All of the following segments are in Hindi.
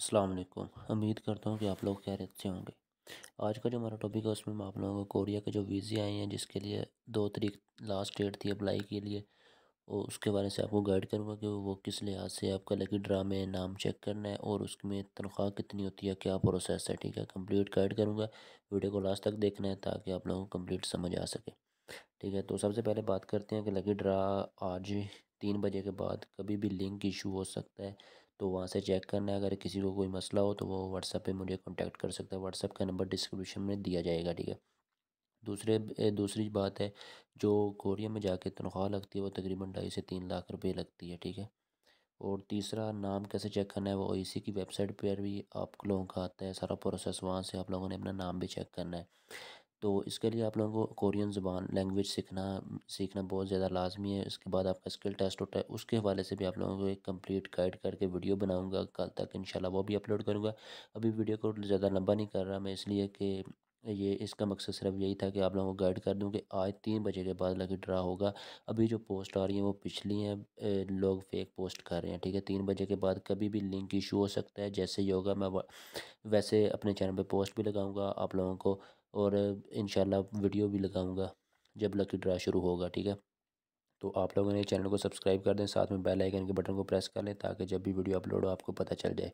असलम उम्मीद करता हूँ कि आप लोग खैर अच्छे होंगे आज का जो हमारा टॉपिक है उसमें मैं आप लोगों को कोरिया के जो वीज़े आए हैं जिसके लिए दो तरीक लास्ट डेट थी अप्लाई के लिए और उसके बारे से आपको गाइड करूँगा कि वो किस लिहाज से आपका लकी ड्रा में नाम चेक करना है और उसमें तनख्वाह कितनी होती है क्या प्रोसेस है ठीक है कम्प्लीट गाइड करूँगा वीडियो को लास्ट तक देखना है ताकि आप लोगों को कम्प्लीट समझ आ सके ठीक है तो सबसे पहले बात करते हैं कि लकी ड्रा आज तीन बजे के बाद कभी भी लिंक इशू हो सकता है तो वहाँ से चेक करना है अगर किसी को कोई मसला हो तो वो व्हाट्सअप पे मुझे कांटेक्ट कर सकता है व्हाट्सअप का नंबर डिस्क्रिप्शन में दिया जाएगा ठीक है दूसरे दूसरी बात है जो कोरिया में जाके तनख्वाह लगती है वो तकरीबन ढाई से तीन लाख रुपये लगती है ठीक है और तीसरा नाम कैसे चेक करना है वो ओ की वेबसाइट पर भी आप लोगों का आता है सारा प्रोसेस वहाँ से आप लोगों ने अपना नाम भी चेक करना है तो इसके लिए आप लोगों को कोरियन ज़बान लैंग्वेज सीखना सीखना बहुत ज़्यादा लाजमी है उसके बाद आपका स्किल टेस्ट होता है उसके हवाले से भी आप लोगों को एक कंप्लीट गाइड करके वीडियो बनाऊंगा कल तक इंशाल्लाह वो भी अपलोड करूंगा अभी वीडियो को ज़्यादा लंबा नहीं कर रहा मैं इसलिए कि ये इसका मकसद सिर्फ यही था कि आप लोगों को गाइड कर दूं कि आज तीन बजे के बाद लगे ड्रा होगा अभी जो पोस्ट आ रही है वो पिछली हैं लोग फेक पोस्ट कर रहे हैं ठीक है तीन बजे के बाद कभी भी लिंक इशू हो सकता है जैसे ही होगा मैं वैसे अपने चैनल पे पोस्ट भी लगाऊंगा आप लोगों को और इन वीडियो भी लगाऊँगा जब लकी ड्रा शुरू होगा ठीक है तो आप लोगों ने चैनल को सब्सक्राइब कर दें साथ में बेल आइकन के बटन को प्रेस कर लें ताकि जब भी वीडियो अपलोड हो आपको पता चल जाए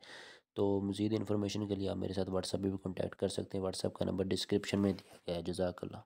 तो मज़ीद इन्फॉर्मेशन के लिए आप मेरे साथ व्हाट्सअप पर भी कॉन्टैक्ट कर सकते हैं व्हाट्सअप का नंबर डिस्क्रिप्शन में दिया गया है जजाकल्ला